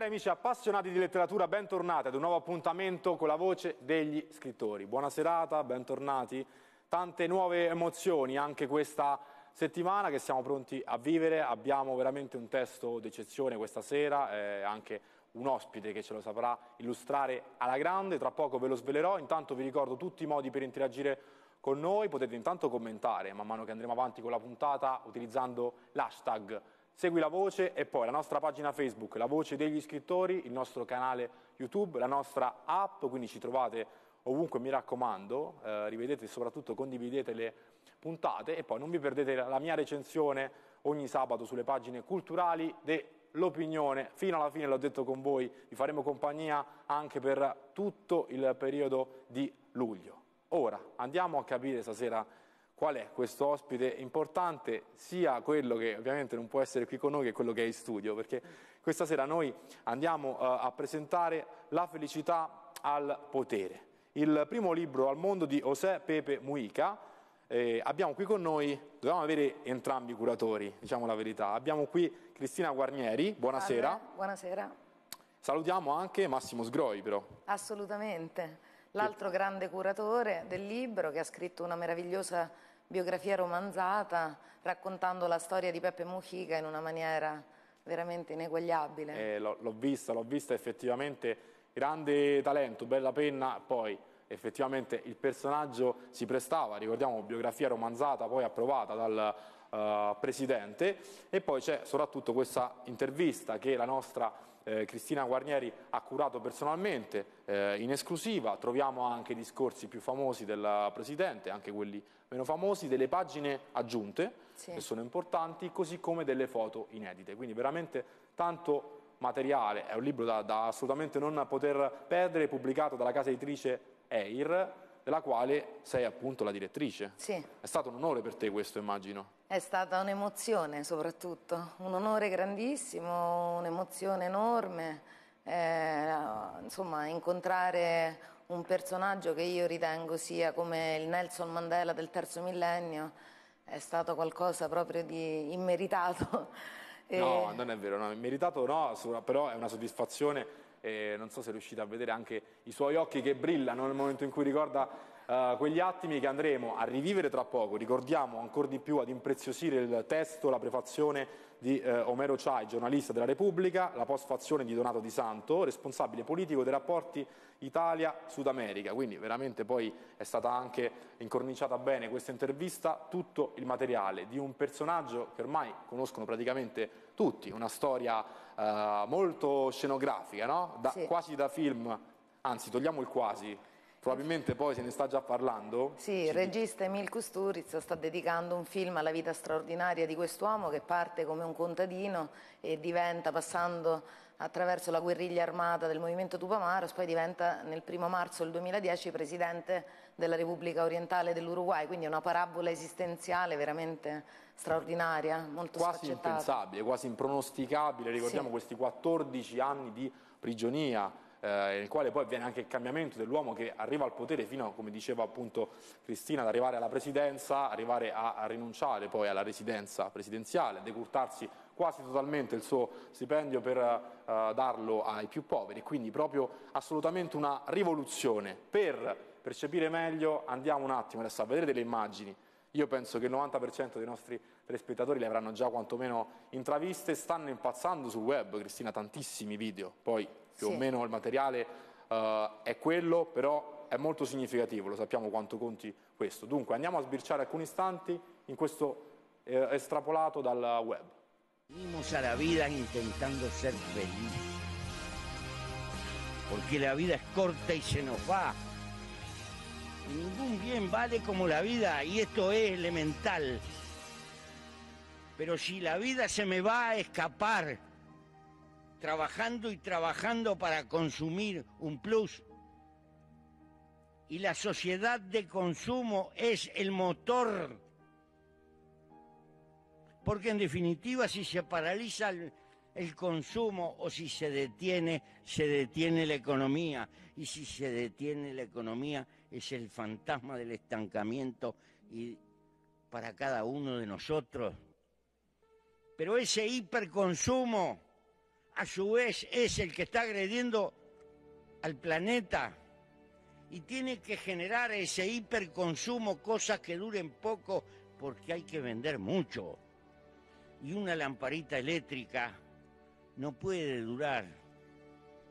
Cari amici appassionati di letteratura, bentornati ad un nuovo appuntamento con la voce degli scrittori. Buona serata, bentornati. Tante nuove emozioni anche questa settimana che siamo pronti a vivere. Abbiamo veramente un testo d'eccezione questa sera, eh, anche un ospite che ce lo saprà illustrare alla grande. Tra poco ve lo svelerò. Intanto vi ricordo tutti i modi per interagire con noi. Potete intanto commentare man mano che andremo avanti con la puntata utilizzando l'hashtag Segui la voce e poi la nostra pagina Facebook, la voce degli scrittori, il nostro canale YouTube, la nostra app, quindi ci trovate ovunque, mi raccomando, eh, rivedete e soprattutto condividete le puntate e poi non vi perdete la mia recensione ogni sabato sulle pagine culturali dell'opinione. Fino alla fine l'ho detto con voi, vi faremo compagnia anche per tutto il periodo di luglio. Ora andiamo a capire stasera qual è questo ospite importante, sia quello che ovviamente non può essere qui con noi che quello che è in studio, perché questa sera noi andiamo uh, a presentare La felicità al potere, il primo libro al mondo di José Pepe Muica. Eh, abbiamo qui con noi, dobbiamo avere entrambi i curatori, diciamo la verità. Abbiamo qui Cristina Guarnieri, buonasera. Allora, buonasera. Salutiamo anche Massimo Sgroi però. Assolutamente l'altro grande curatore del libro che ha scritto una meravigliosa biografia romanzata raccontando la storia di Peppe Mujica in una maniera veramente ineguagliabile. Eh, l'ho vista, l'ho vista effettivamente, grande talento, bella penna, poi effettivamente il personaggio si prestava, ricordiamo biografia romanzata poi approvata dal uh, Presidente e poi c'è soprattutto questa intervista che la nostra eh, Cristina Guarnieri ha curato personalmente eh, in esclusiva, troviamo anche i discorsi più famosi della Presidente, anche quelli meno famosi, delle pagine aggiunte sì. che sono importanti, così come delle foto inedite, quindi veramente tanto materiale, è un libro da, da assolutamente non poter perdere, pubblicato dalla casa editrice EIR, della quale sei appunto la direttrice. Sì. È stato un onore per te questo, immagino. È stata un'emozione soprattutto, un onore grandissimo, un'emozione enorme. Eh, insomma, incontrare un personaggio che io ritengo sia come il Nelson Mandela del terzo millennio è stato qualcosa proprio di immeritato. e... No, non è vero, no, immeritato no, però è una soddisfazione e non so se riuscite a vedere anche i suoi occhi che brillano nel momento in cui ricorda uh, quegli attimi che andremo a rivivere tra poco. Ricordiamo ancora di più ad impreziosire il testo, la prefazione di uh, Omero Ciai, giornalista della Repubblica, la postfazione di Donato Di Santo, responsabile politico dei rapporti Italia-Sud America. Quindi veramente poi è stata anche incorniciata bene questa intervista, tutto il materiale di un personaggio che ormai conoscono praticamente tutti tutti, una storia eh, molto scenografica, no? da, sì. quasi da film, anzi togliamo il quasi, probabilmente poi se ne sta già parlando. Sì, il regista Emil Kusturiz sta dedicando un film alla vita straordinaria di quest'uomo che parte come un contadino e diventa, passando attraverso la guerriglia armata del movimento Tupamaros, poi diventa nel primo marzo del 2010 presidente della Repubblica Orientale dell'Uruguay, quindi è una parabola esistenziale veramente straordinaria, molto quasi impensabile, quasi impronosticabile. Ricordiamo sì. questi 14 anni di prigionia, eh, nel quale poi avviene anche il cambiamento dell'uomo che arriva al potere fino, come diceva appunto Cristina, ad arrivare alla presidenza, arrivare a, a rinunciare poi alla residenza presidenziale, a decurtarsi quasi totalmente il suo stipendio per eh, darlo ai più poveri. Quindi proprio assolutamente una rivoluzione. Per percepire meglio andiamo un attimo adesso a vedere delle immagini io penso che il 90% dei nostri telespettatori le avranno già quantomeno intraviste, stanno impazzando sul web, Cristina, tantissimi video, poi più sì. o meno il materiale uh, è quello, però è molto significativo, lo sappiamo quanto conti questo. Dunque andiamo a sbirciare alcuni istanti in questo eh, estrapolato dal web. Venimos a la vida intentando ser feliz, perché la vida è corta e se nos va. Ningún bien vale como la vida y esto es elemental. Pero si la vida se me va a escapar trabajando y trabajando para consumir un plus, y la sociedad de consumo es el motor, porque en definitiva si se paraliza el, consumo o si se detiene, se detiene la economía. Y si se detiene la economía, es el fantasma del estancamiento y para cada uno de nosotros. Pero ese hiperconsumo, a su vez, es el que está agrediendo al planeta y tiene que generar ese hiperconsumo, cosas que duren poco, porque hay que vender mucho. Y una lamparita eléctrica no puede durar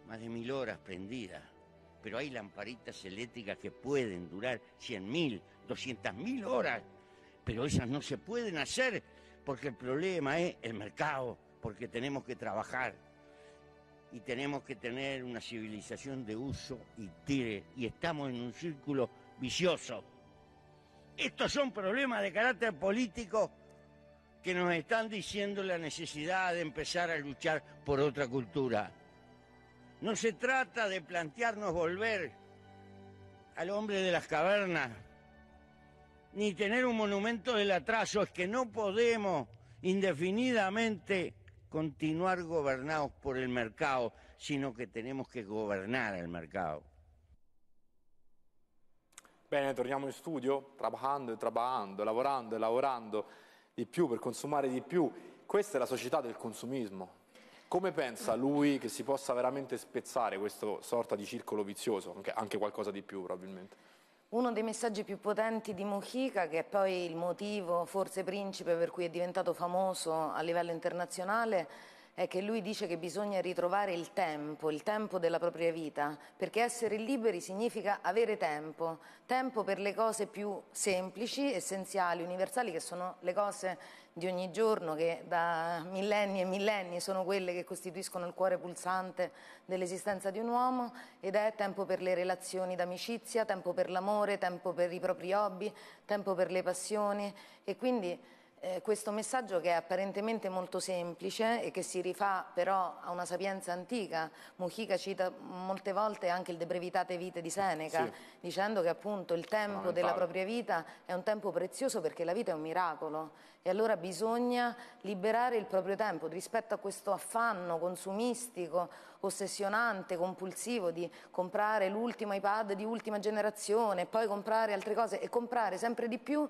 más de mil horas prendida pero hay lamparitas eléctricas que pueden durar 100.000, 200.000 horas, pero esas no se pueden hacer porque el problema es el mercado, porque tenemos que trabajar y tenemos que tener una civilización de uso y tire, y estamos en un círculo vicioso. Estos son problemas de carácter político que nos están diciendo la necesidad de empezar a luchar por otra cultura. No se trata de plantearnos volver al hombre de las cavernas, ni tener un monumento del atraso, es que no podemos indefinidamente continuar gobernados por el mercado, sino que tenemos que gobernar el mercado. Bene, torniamo al studio, Trabajando y e trabajando, trabajando y e trabajando, di più per consumare di più. Esta è la sociedad del consumismo, Come pensa lui che si possa veramente spezzare questo sorta di circolo vizioso, anche qualcosa di più probabilmente? Uno dei messaggi più potenti di Mujica, che è poi il motivo forse principe per cui è diventato famoso a livello internazionale, è che lui dice che bisogna ritrovare il tempo, il tempo della propria vita, perché essere liberi significa avere tempo, tempo per le cose più semplici, essenziali, universali, che sono le cose di ogni giorno che da millenni e millenni sono quelle che costituiscono il cuore pulsante dell'esistenza di un uomo ed è tempo per le relazioni d'amicizia, tempo per l'amore, tempo per i propri hobby, tempo per le passioni e quindi eh, questo messaggio che è apparentemente molto semplice e che si rifà però a una sapienza antica. Mujica cita molte volte anche il De Brevitate Vite di Seneca, sì. dicendo che appunto il tempo della propria vita è un tempo prezioso perché la vita è un miracolo e allora bisogna liberare il proprio tempo rispetto a questo affanno consumistico, ossessionante, compulsivo di comprare l'ultimo iPad di ultima generazione, poi comprare altre cose e comprare sempre di più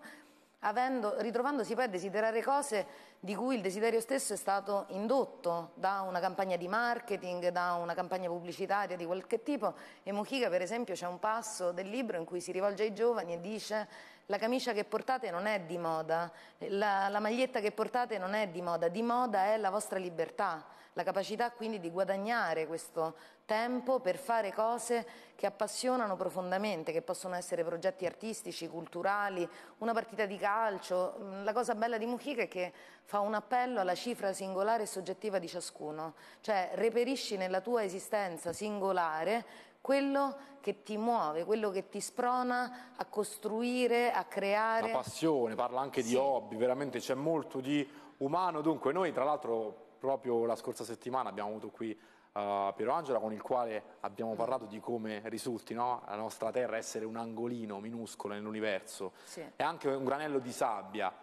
avendo, ritrovandosi poi a desiderare cose di cui il desiderio stesso è stato indotto da una campagna di marketing, da una campagna pubblicitaria di qualche tipo e Mujica per esempio c'è un passo del libro in cui si rivolge ai giovani e dice la camicia che portate non è di moda, la, la maglietta che portate non è di moda, di moda è la vostra libertà, la capacità quindi di guadagnare questo tempo per fare cose che appassionano profondamente, che possono essere progetti artistici, culturali, una partita di calcio. La cosa bella di Mujica è che fa un appello alla cifra singolare e soggettiva di ciascuno, cioè reperisci nella tua esistenza singolare quello che ti muove, quello che ti sprona a costruire, a creare. La passione, parla anche sì. di hobby, veramente c'è molto di umano. Dunque, noi tra l'altro proprio la scorsa settimana abbiamo avuto qui uh, Piero Angela con il quale abbiamo parlato di come risulti no? la nostra Terra essere un angolino minuscolo nell'universo, sì. è anche un granello di sabbia.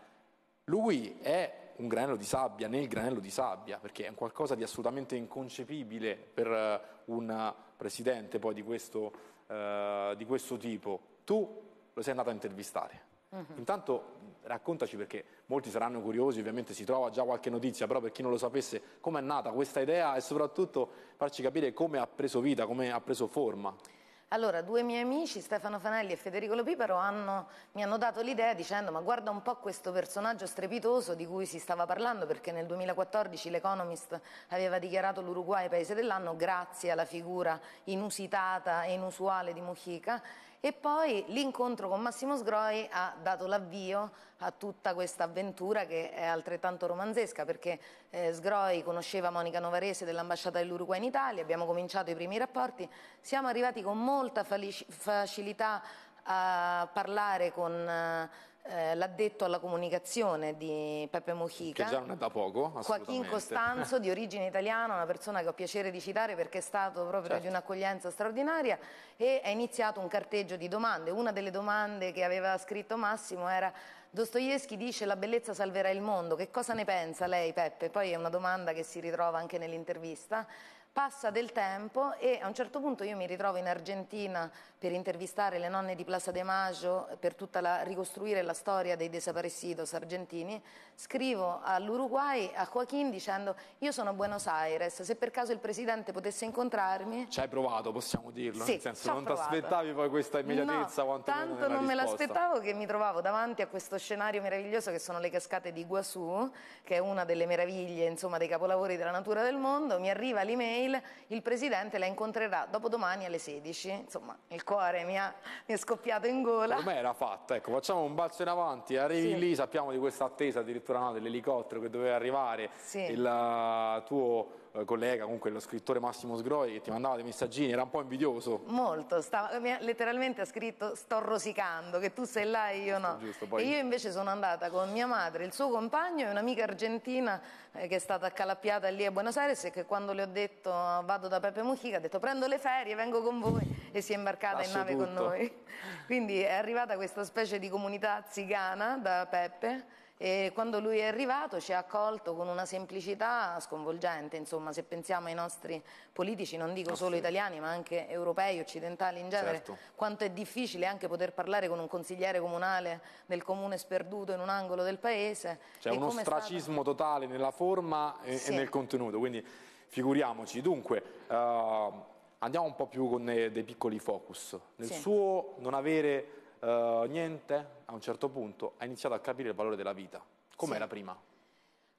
Lui è un granello di sabbia nel granello di sabbia, perché è qualcosa di assolutamente inconcepibile per eh, un presidente poi di questo, eh, di questo tipo, tu lo sei andato a intervistare. Uh-huh. Intanto raccontaci perché molti saranno curiosi, ovviamente si trova già qualche notizia, però per chi non lo sapesse com'è nata questa idea e soprattutto farci capire come ha preso vita, come ha preso forma. Allora, due miei amici, Stefano Fanelli e Federico Lopiparo, hanno, mi hanno dato l'idea dicendo ma guarda un po' questo personaggio strepitoso di cui si stava parlando perché nel 2014 l'Economist aveva dichiarato l'Uruguay paese dell'anno grazie alla figura inusitata e inusuale di Mujica e poi l'incontro con Massimo Sgroi ha dato l'avvio a tutta questa avventura che è altrettanto romanzesca perché eh, Sgroi conosceva Monica Novarese dell'ambasciata dell'Uruguay in Italia, abbiamo cominciato i primi rapporti, siamo arrivati con molta facilità a parlare con... Eh, eh, l'addetto alla comunicazione di Peppe Mojica. Che già non è da poco, Joaquin Costanzo, di origine italiana, una persona che ho piacere di citare perché è stato proprio certo. di un'accoglienza straordinaria e è iniziato un carteggio di domande. Una delle domande che aveva scritto Massimo era Dostoevsky dice la bellezza salverà il mondo, che cosa ne pensa lei Peppe? Poi è una domanda che si ritrova anche nell'intervista passa del tempo e a un certo punto io mi ritrovo in Argentina per intervistare le nonne di Plaza de Maggio, eh, per tutta la, ricostruire la storia dei desaparecidos argentini, scrivo all'Uruguay, a Joaquin, dicendo io sono a Buenos Aires, se per caso il Presidente potesse incontrarmi... Ci hai provato, possiamo dirlo, sì, nel senso non ti aspettavi poi questa immediatezza? No, tanto non risposta. me l'aspettavo che mi trovavo davanti a questo scenario meraviglioso che sono le cascate di Iguazú, che è una delle meraviglie, insomma, dei capolavori della natura del mondo, mi arriva l'email, il Presidente la incontrerà dopodomani alle 16, insomma, il cuore mi, ha, mi, è scoppiato in gola. Com'era era fatta, ecco, facciamo un balzo in avanti, arrivi sì. lì, sappiamo di questa attesa addirittura no, dell'elicottero che doveva arrivare, sì. il eh, tuo eh, collega, comunque lo scrittore Massimo Sgroi che ti mandava dei messaggini, era un po' invidioso. Molto, stava, letteralmente ha scritto sto rosicando, che tu sei là e io no. Giusto, poi... E io invece sono andata con mia madre, il suo compagno e un'amica argentina eh, che è stata accalappiata lì a Buenos Aires e che quando le ho detto ah, vado da Pepe Mujica ha detto prendo le ferie, vengo con voi e si è imbarcata Passo in nave tutto. con noi. Quindi è arrivata questa specie di comunità zigana da Peppe e quando lui è arrivato ci ha accolto con una semplicità sconvolgente, insomma, se pensiamo ai nostri politici, non dico oh, solo sì. italiani, ma anche europei, occidentali in genere, certo. quanto è difficile anche poter parlare con un consigliere comunale del comune sperduto in un angolo del paese. C'è uno stracismo stato... totale nella forma e, sì. e, nel contenuto, quindi figuriamoci. Dunque, uh andiamo un po' più con eh, dei piccoli focus. Nel sì. suo non avere uh, niente, a un certo punto, ha iniziato a capire il valore della vita. Com'era sì. prima?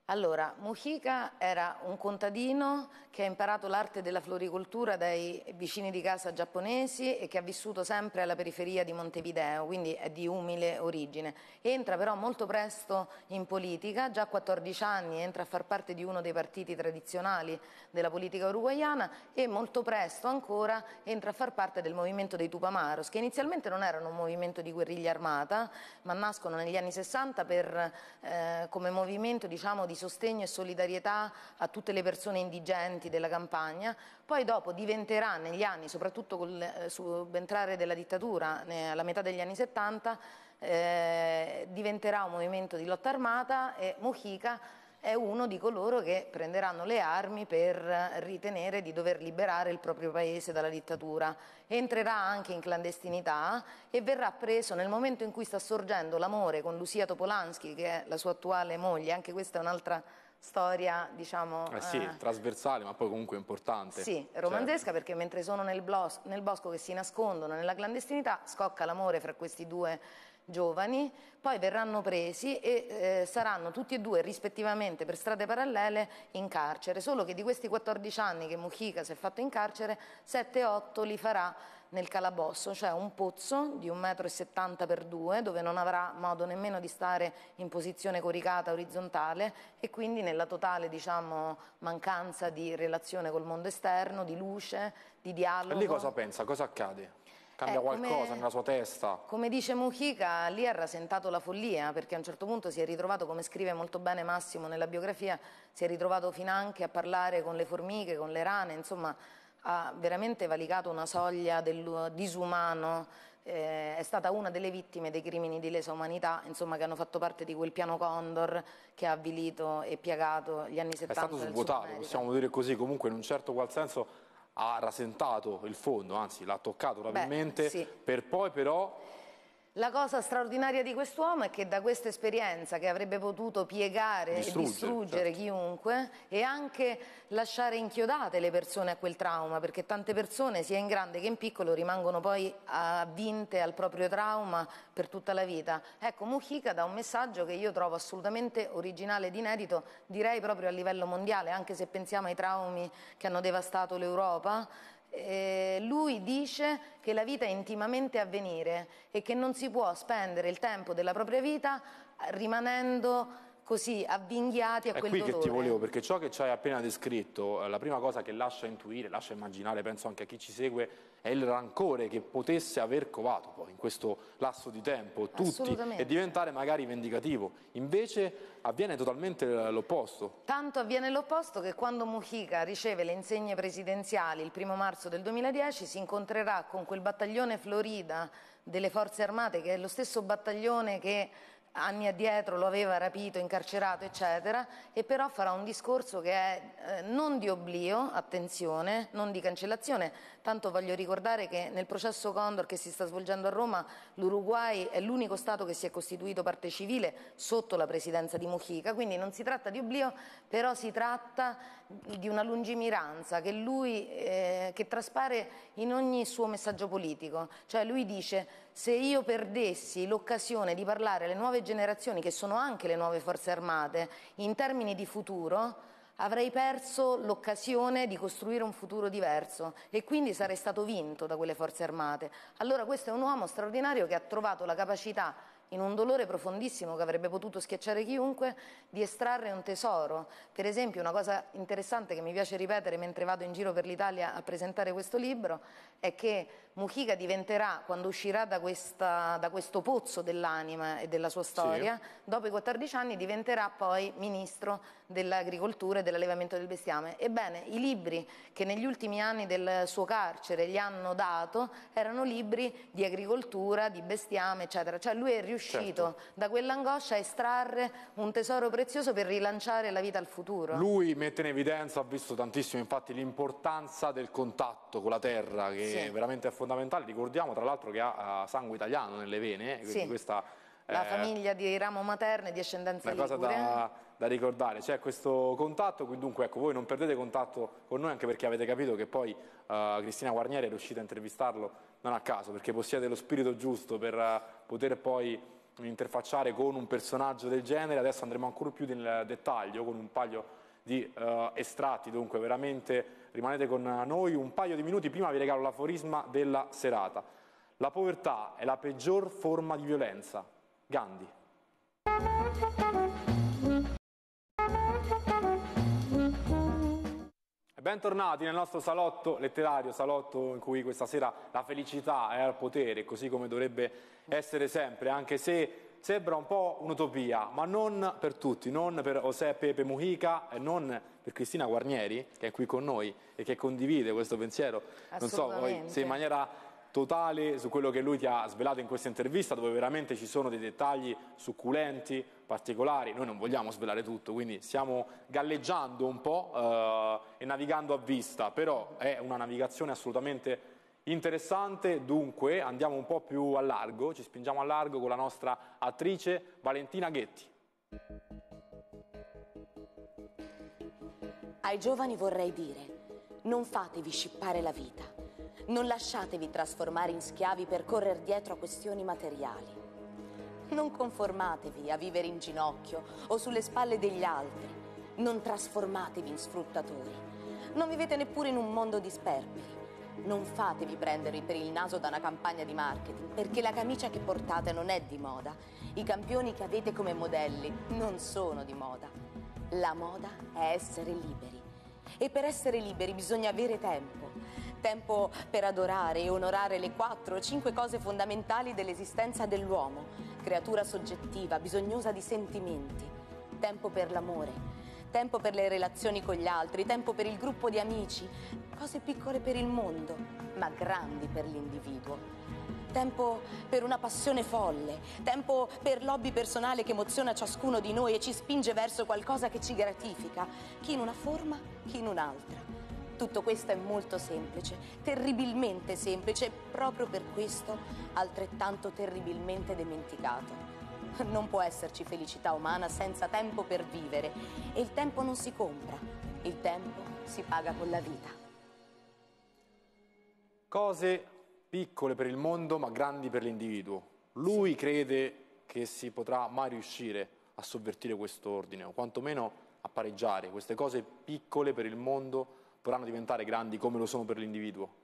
Allora, Mujica era un contadino che ha imparato l'arte della floricoltura dai vicini di casa giapponesi e che ha vissuto sempre alla periferia di Montevideo, quindi è di umile origine. Entra però molto presto in politica, già a 14 anni entra a far parte di uno dei partiti tradizionali della politica uruguayana e molto presto ancora entra a far parte del movimento dei Tupamaros, che inizialmente non erano un movimento di guerriglia armata, ma nascono negli anni 60 per, eh, come movimento diciamo, di di sostegno e solidarietà a tutte le persone indigenti della campagna, poi dopo diventerà negli anni, soprattutto con il eh, subentrare della dittatura alla metà degli anni 70, eh, diventerà un movimento di lotta armata e Mujica è uno di coloro che prenderanno le armi per ritenere di dover liberare il proprio paese dalla dittatura. Entrerà anche in clandestinità e verrà preso nel momento in cui sta sorgendo l'amore con Lucia Topolansky, che è la sua attuale moglie, anche questa è un'altra storia, diciamo... Eh sì, eh, trasversale, ma poi comunque importante. Sì, romanzesca, certo. perché mentre sono nel, bosco, nel bosco che si nascondono nella clandestinità, scocca l'amore fra questi due giovani, poi verranno presi e eh, saranno tutti e due rispettivamente per strade parallele in carcere, solo che di questi 14 anni che Mujica si è fatto in carcere, 7-8 li farà nel calabosso, cioè un pozzo di 1,70 m per 2 dove non avrà modo nemmeno di stare in posizione coricata orizzontale e quindi nella totale diciamo, mancanza di relazione col mondo esterno, di luce, di dialogo. E lì cosa pensa? Cosa accade? cambia eh, qualcosa come, nella sua testa. Come dice Mujica, lì ha rasentato la follia, perché a un certo punto si è ritrovato, come scrive molto bene Massimo nella biografia, si è ritrovato finanche a parlare con le formiche, con le rane, insomma ha veramente valicato una soglia del disumano, eh, è stata una delle vittime dei crimini di lesa umanità, insomma, che hanno fatto parte di quel piano Condor che ha avvilito e piegato gli anni 70. È stato svuotato, possiamo dire così, comunque in un certo qual senso ha rasentato il fondo, anzi l'ha toccato probabilmente, Beh, sì. per poi però la cosa straordinaria di quest'uomo è che da questa esperienza che avrebbe potuto piegare distruggere, e distruggere certo. chiunque e anche lasciare inchiodate le persone a quel trauma, perché tante persone sia in grande che in piccolo rimangono poi avvinte ah, al proprio trauma per tutta la vita. Ecco, Mujica dà un messaggio che io trovo assolutamente originale ed inedito, direi proprio a livello mondiale, anche se pensiamo ai traumi che hanno devastato l'Europa eh, lui dice che la vita è intimamente avvenire e che non si può spendere il tempo della propria vita rimanendo così avvinghiati a quel dolore. È qui che ti volevo, perché ciò che ci hai appena descritto, eh, la prima cosa che lascia intuire, lascia immaginare, penso anche a chi ci segue, è il rancore che potesse aver covato poi in questo lasso di tempo tutti e diventare magari vendicativo. Invece avviene totalmente l'opposto. Tanto avviene l'opposto che quando Mujica riceve le insegne presidenziali il primo marzo del 2010 si incontrerà con quel battaglione Florida delle forze armate che è lo stesso battaglione che anni addietro lo aveva rapito, incarcerato, eccetera, e però farà un discorso che è eh, non di oblio, attenzione, non di cancellazione, tanto voglio ricordare che nel processo Condor che si sta svolgendo a Roma l'Uruguay è l'unico Stato che si è costituito parte civile sotto la presidenza di Mujica, quindi non si tratta di oblio, però si tratta di una lungimiranza che, lui, eh, che traspare in ogni suo messaggio politico. Cioè lui dice se io perdessi l'occasione di parlare alle nuove generazioni, che sono anche le nuove forze armate, in termini di futuro, avrei perso l'occasione di costruire un futuro diverso e quindi sarei stato vinto da quelle forze armate. Allora questo è un uomo straordinario che ha trovato la capacità in un dolore profondissimo che avrebbe potuto schiacciare chiunque, di estrarre un tesoro. Per esempio, una cosa interessante che mi piace ripetere mentre vado in giro per l'Italia a presentare questo libro è che Mujica diventerà, quando uscirà da, questa, da questo pozzo dell'anima e della sua storia, sì. dopo i 14 anni diventerà poi ministro dell'agricoltura e dell'allevamento del bestiame. Ebbene, i libri che negli ultimi anni del suo carcere gli hanno dato erano libri di agricoltura, di bestiame, eccetera. Cioè lui è riuscito certo. da quell'angoscia a estrarre un tesoro prezioso per rilanciare la vita al futuro. Lui mette in evidenza, ha visto tantissimo infatti l'importanza del contatto con la terra che sì. veramente è fondamentale fondamentale, ricordiamo tra l'altro che ha sangue italiano nelle vene, eh, quindi sì. questa la eh, famiglia di ramo materno e di ascendenza Una cosa da, da, ricordare, c'è questo contatto, quindi dunque ecco, voi non perdete contatto con noi anche perché avete capito che poi uh, Cristina Guarnieri è riuscita a intervistarlo non a caso, perché possiede lo spirito giusto per uh, poter poi interfacciare con un personaggio del genere, adesso andremo ancora più nel dettaglio con un paio di uh, estratti, dunque veramente rimanete con noi un paio di minuti, prima vi regalo l'aforisma della serata. La povertà è la peggior forma di violenza. Gandhi. Bentornati nel nostro salotto letterario, salotto in cui questa sera la felicità è al potere, così come dovrebbe essere sempre, anche se sembra un po' un'utopia, ma non per tutti, non per José Pepe Mujica e non per Cristina Guarnieri, che è qui con noi e che condivide questo pensiero, non so se in maniera totale su quello che lui ti ha svelato in questa intervista, dove veramente ci sono dei dettagli succulenti, particolari. Noi non vogliamo svelare tutto, quindi stiamo galleggiando un po' eh, e navigando a vista, però è una navigazione assolutamente Interessante dunque, andiamo un po' più a largo, ci spingiamo a largo con la nostra attrice Valentina Ghetti. Ai giovani vorrei dire, non fatevi scippare la vita, non lasciatevi trasformare in schiavi per correre dietro a questioni materiali. Non conformatevi a vivere in ginocchio o sulle spalle degli altri, non trasformatevi in sfruttatori, non vivete neppure in un mondo di sperperi non fatevi prendere per il naso da una campagna di marketing, perché la camicia che portate non è di moda. I campioni che avete come modelli non sono di moda. La moda è essere liberi. E per essere liberi bisogna avere tempo. Tempo per adorare e onorare le quattro o cinque cose fondamentali dell'esistenza dell'uomo. Creatura soggettiva, bisognosa di sentimenti. Tempo per l'amore tempo per le relazioni con gli altri, tempo per il gruppo di amici, cose piccole per il mondo, ma grandi per l'individuo. Tempo per una passione folle, tempo per lobby personale che emoziona ciascuno di noi e ci spinge verso qualcosa che ci gratifica, chi in una forma, chi in un'altra. Tutto questo è molto semplice, terribilmente semplice e proprio per questo altrettanto terribilmente dimenticato. Non può esserci felicità umana senza tempo per vivere. E il tempo non si compra, il tempo si paga con la vita. Cose piccole per il mondo ma grandi per l'individuo. Lui sì. crede che si potrà mai riuscire a sovvertire questo ordine o quantomeno a pareggiare. Queste cose piccole per il mondo potranno diventare grandi come lo sono per l'individuo.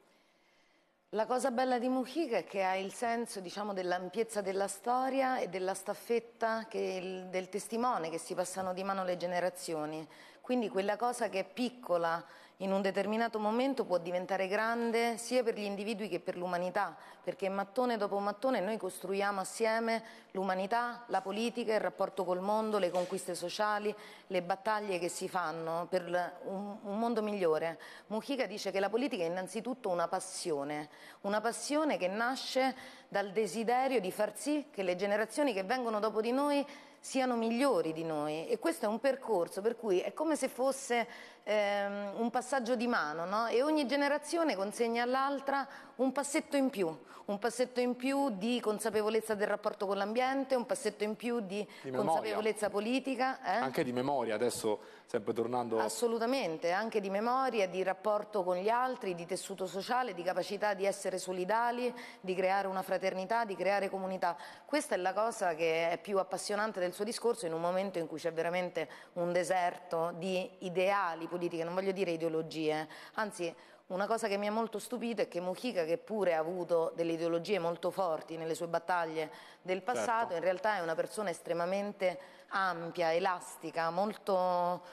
La cosa bella di Mujica è che ha il senso diciamo, dell'ampiezza della storia e della staffetta, il, del testimone che si passano di mano le generazioni. Quindi quella cosa che è piccola in un determinato momento può diventare grande sia per gli individui che per l'umanità, perché mattone dopo mattone noi costruiamo assieme l'umanità, la politica, il rapporto col mondo, le conquiste sociali, le battaglie che si fanno per un, un mondo migliore. Mujica dice che la politica è innanzitutto una passione, una passione che nasce dal desiderio di far sì che le generazioni che vengono dopo di noi siano migliori di noi e questo è un percorso per cui è come se fosse ehm, un passaggio di mano no? e ogni generazione consegna all'altra un passetto in più, un passetto in più di consapevolezza del rapporto con l'ambiente, un passetto in più di, di consapevolezza politica. Eh? Anche di memoria adesso sempre tornando... Assolutamente, anche di memoria, di rapporto con gli altri, di tessuto sociale, di capacità di essere solidali, di creare una fraternità, di creare comunità. Questa è la cosa che è più appassionante del suo discorso in un momento in cui c'è veramente un deserto di ideali politiche, non voglio dire ideologie, anzi una cosa che mi ha molto stupito è che Mojica, che pure ha avuto delle ideologie molto forti nelle sue battaglie del certo. passato, certo. in realtà è una persona estremamente ampia, elastica, molto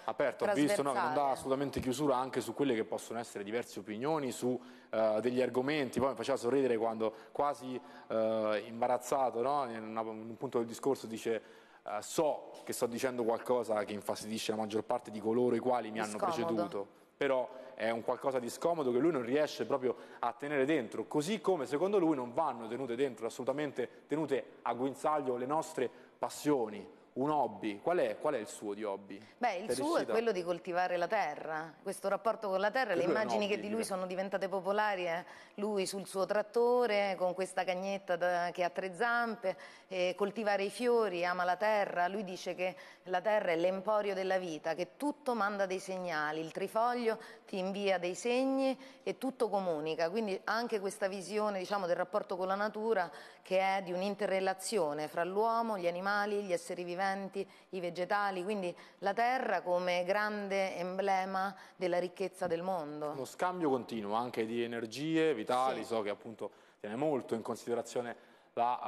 Aperto, ho visto, no, che non dà assolutamente chiusura anche su quelle che possono essere diverse opinioni, su eh, degli argomenti, poi mi faceva sorridere quando quasi eh, imbarazzato, no? in, una, in un punto del discorso dice eh, so che sto dicendo qualcosa che infastidisce la maggior parte di coloro i quali mi Scomodo. hanno preceduto, però è un qualcosa di scomodo che lui non riesce proprio a tenere dentro, così come secondo lui non vanno tenute dentro, assolutamente tenute a guinzaglio le nostre passioni, un hobby, qual è, qual è, il suo di hobby? Beh, il suo riuscita? è quello di coltivare la terra, questo rapporto con la terra, che le immagini hobby, che di lui sono diventate popolari, eh? lui sul suo trattore con questa cagnetta da, che ha tre zampe, eh, coltivare i fiori, ama la terra, lui dice che la terra è l'emporio della vita, che tutto manda dei segnali, il trifoglio ti invia dei segni e tutto comunica, quindi anche questa visione diciamo, del rapporto con la natura che è di un'interrelazione fra l'uomo, gli animali, gli esseri viventi, nutrienti, i vegetali, quindi la terra come grande emblema della ricchezza del mondo. Lo scambio continuo anche di energie vitali, sì. so che appunto tiene molto in considerazione la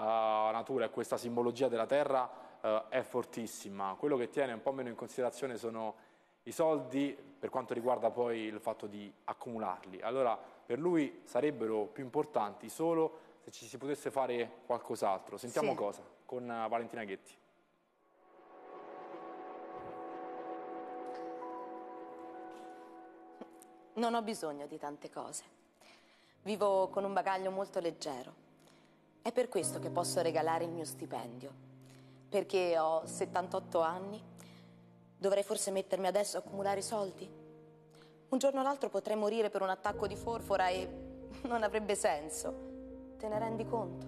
uh, natura e questa simbologia della terra uh, è fortissima. Quello che tiene un po' meno in considerazione sono i soldi per quanto riguarda poi il fatto di accumularli. Allora per lui sarebbero più importanti solo se ci si potesse fare qualcos'altro. Sentiamo sì. cosa con eh, Valentina Ghetti. Non ho bisogno di tante cose. Vivo con un bagaglio molto leggero. È per questo che posso regalare il mio stipendio. Perché ho 78 anni. Dovrei forse mettermi adesso a accumulare soldi? Un giorno o l'altro potrei morire per un attacco di forfora e non avrebbe senso. Te ne rendi conto?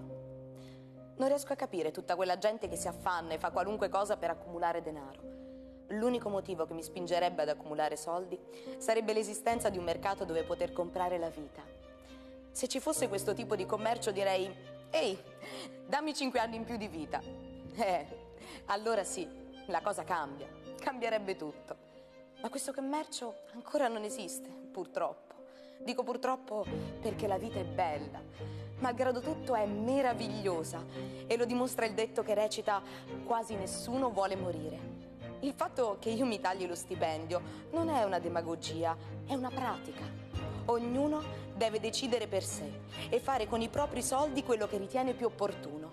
Non riesco a capire tutta quella gente che si affanna e fa qualunque cosa per accumulare denaro l'unico motivo che mi spingerebbe ad accumulare soldi sarebbe l'esistenza di un mercato dove poter comprare la vita. Se ci fosse questo tipo di commercio direi, ehi, dammi 5 anni in più di vita. Eh, allora sì, la cosa cambia, cambierebbe tutto. Ma questo commercio ancora non esiste, purtroppo. Dico purtroppo perché la vita è bella, malgrado tutto è meravigliosa e lo dimostra il detto che recita quasi nessuno vuole morire. Il fatto che io mi tagli lo stipendio non è una demagogia, è una pratica. Ognuno deve decidere per sé e fare con i propri soldi quello che ritiene più opportuno.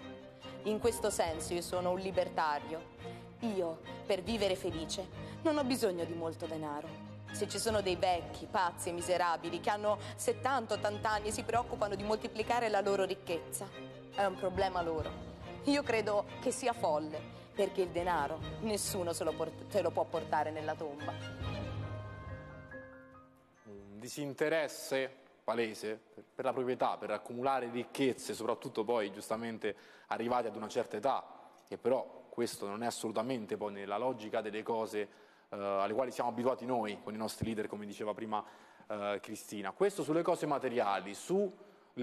In questo senso io sono un libertario. Io, per vivere felice, non ho bisogno di molto denaro. Se ci sono dei vecchi, pazzi e miserabili che hanno 70-80 anni e si preoccupano di moltiplicare la loro ricchezza, è un problema loro. Io credo che sia folle perché il denaro nessuno se lo, te lo può portare nella tomba. Un disinteresse palese per la proprietà, per accumulare ricchezze, soprattutto poi giustamente arrivati ad una certa età, che però questo non è assolutamente poi nella logica delle cose eh, alle quali siamo abituati noi con i nostri leader, come diceva prima eh, Cristina. Questo sulle cose materiali, sul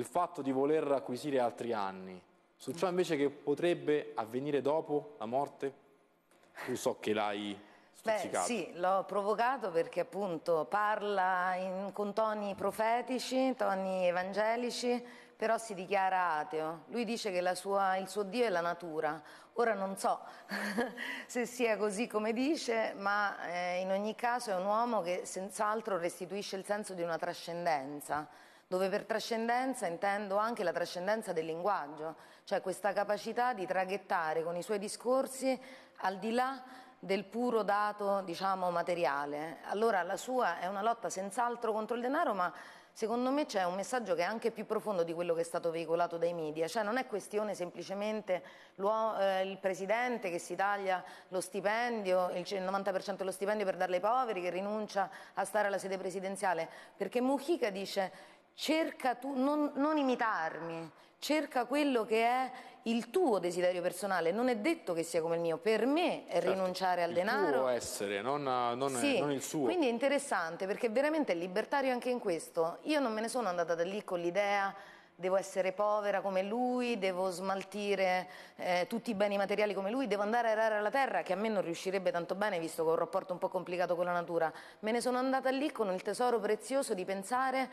fatto di voler acquisire altri anni, su ciò invece che potrebbe avvenire dopo la morte, tu so che l'hai Beh, sì, l'ho provocato perché appunto parla in, con toni profetici, toni evangelici, però si dichiara ateo. Lui dice che sua, il suo Dio è la natura. Ora non so se sia così come dice, ma eh, in ogni caso è un uomo che senz'altro restituisce il senso di una trascendenza dove per trascendenza intendo anche la trascendenza del linguaggio, cioè questa capacità di traghettare con i suoi discorsi al di là del puro dato diciamo, materiale. Allora la sua è una lotta senz'altro contro il denaro, ma secondo me c'è un messaggio che è anche più profondo di quello che è stato veicolato dai media, cioè non è questione semplicemente eh, il presidente che si taglia lo stipendio, il 90% dello stipendio per darle ai poveri, che rinuncia a stare alla sede presidenziale, perché Mujica dice cerca tu, non, non imitarmi, cerca quello che è il tuo desiderio personale, non è detto che sia come il mio, per me è certo, rinunciare al il denaro. Il tuo essere, non, non, sì, è, non, il suo. Quindi è interessante perché veramente è libertario anche in questo. Io non me ne sono andata da lì con l'idea devo essere povera come lui, devo smaltire eh, tutti i beni materiali come lui, devo andare a erare la terra, che a me non riuscirebbe tanto bene visto che ho un rapporto un po' complicato con la natura. Me ne sono andata lì con il tesoro prezioso di pensare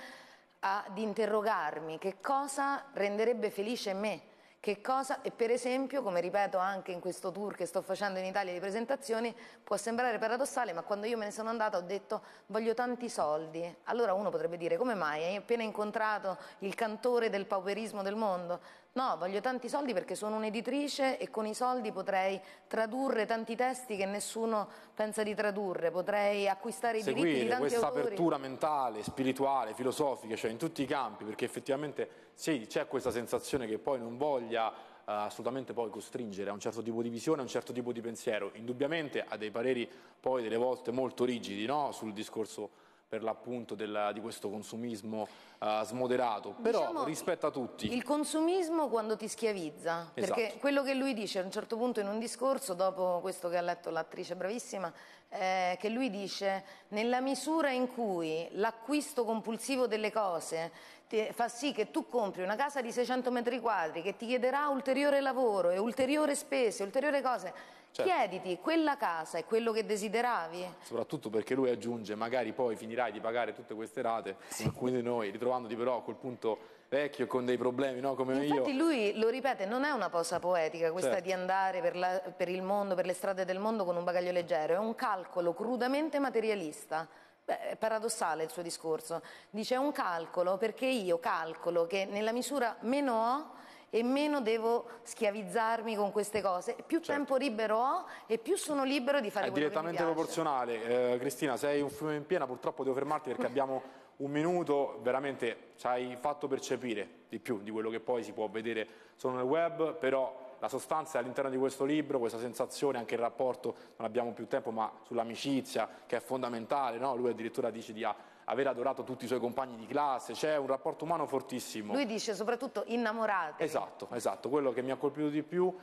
ad interrogarmi che cosa renderebbe felice me, che cosa, e per esempio, come ripeto anche in questo tour che sto facendo in Italia di presentazioni, può sembrare paradossale, ma quando io me ne sono andata ho detto voglio tanti soldi. Allora uno potrebbe dire come mai hai appena incontrato il cantore del pauperismo del mondo? No, voglio tanti soldi perché sono un'editrice e con i soldi potrei tradurre tanti testi che nessuno pensa di tradurre, potrei acquistare i Seguire diritti di tanti questa autori. apertura mentale, spirituale, filosofica, cioè in tutti i campi, perché effettivamente sì, c'è questa sensazione che poi non voglia uh, assolutamente poi costringere a un certo tipo di visione, a un certo tipo di pensiero, indubbiamente ha dei pareri poi delle volte molto rigidi no? sul discorso per l'appunto della, di questo consumismo uh, smoderato, però diciamo, rispetta tutti. Il consumismo quando ti schiavizza, esatto. perché quello che lui dice a un certo punto in un discorso, dopo questo che ha letto l'attrice bravissima, eh, che lui dice nella misura in cui l'acquisto compulsivo delle cose fa sì che tu compri una casa di 600 metri quadri che ti chiederà ulteriore lavoro e ulteriore spese, ulteriore cose, Certo. Chiediti quella casa è quello che desideravi? Soprattutto perché lui aggiunge magari poi finirai di pagare tutte queste rate, sì. alcuni di noi ritrovandoti però a quel punto vecchio con dei problemi, no? come Infatti io. Infatti lui lo ripete, non è una cosa poetica questa certo. di andare per, la, per il mondo, per le strade del mondo con un bagaglio leggero, è un calcolo crudamente materialista. Beh, è paradossale il suo discorso. Dice è un calcolo perché io calcolo che nella misura meno ho e meno devo schiavizzarmi con queste cose. Più certo. tempo libero ho e più sono libero di fare È quello che mi È direttamente proporzionale. Eh, Cristina, sei un fiume in piena, purtroppo devo fermarti perché abbiamo un minuto veramente ci hai fatto percepire di più di quello che poi si può vedere solo nel web, però la sostanza è all'interno di questo libro, questa sensazione, anche il rapporto, non abbiamo più tempo, ma sull'amicizia che è fondamentale, no? lui addirittura dice di... Ah, aver adorato tutti i suoi compagni di classe, c'è un rapporto umano fortissimo. Lui dice soprattutto innamorati. Esatto, esatto, quello che mi ha colpito di più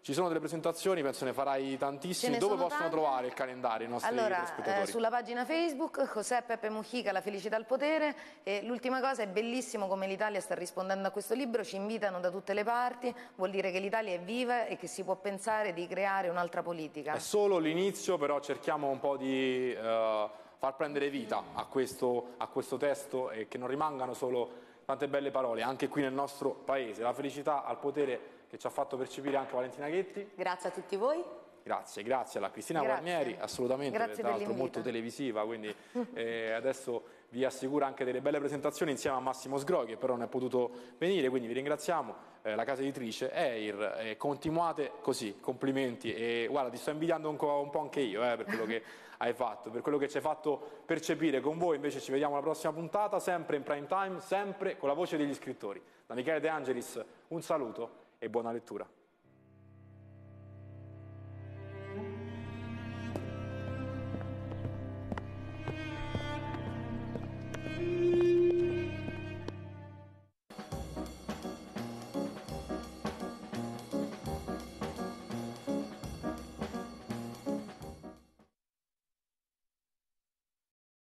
ci sono delle presentazioni, penso ne farai tantissime. Dove possono tante? trovare il calendario i nostri allora, eh, sulla pagina Facebook, José Peppe Mujica, La felicità al potere. E l'ultima cosa, è bellissimo come l'Italia sta rispondendo a questo libro, ci invitano da tutte le parti, vuol dire che l'Italia è viva e che si può pensare di creare un'altra politica. È solo l'inizio, però cerchiamo un po' di... Uh, far prendere vita a questo, a questo testo e che non rimangano solo tante belle parole, anche qui nel nostro paese. La felicità al potere che ci ha fatto percepire anche Valentina Ghetti. Grazie a tutti voi. Grazie, grazie alla Cristina grazie. Guarnieri, assolutamente, grazie tra l'altro molto televisiva, quindi eh, adesso vi assicuro anche delle belle presentazioni insieme a Massimo Sgroi che però non è potuto venire, quindi vi ringraziamo, eh, la casa editrice EIR, eh, continuate così, complimenti e guarda ti sto invidiando un, un po' anche io eh, per quello che hai fatto, per quello che ci hai fatto percepire con voi, invece ci vediamo alla prossima puntata, sempre in prime time, sempre con la voce degli scrittori. Da Michele De Angelis un saluto e buona lettura.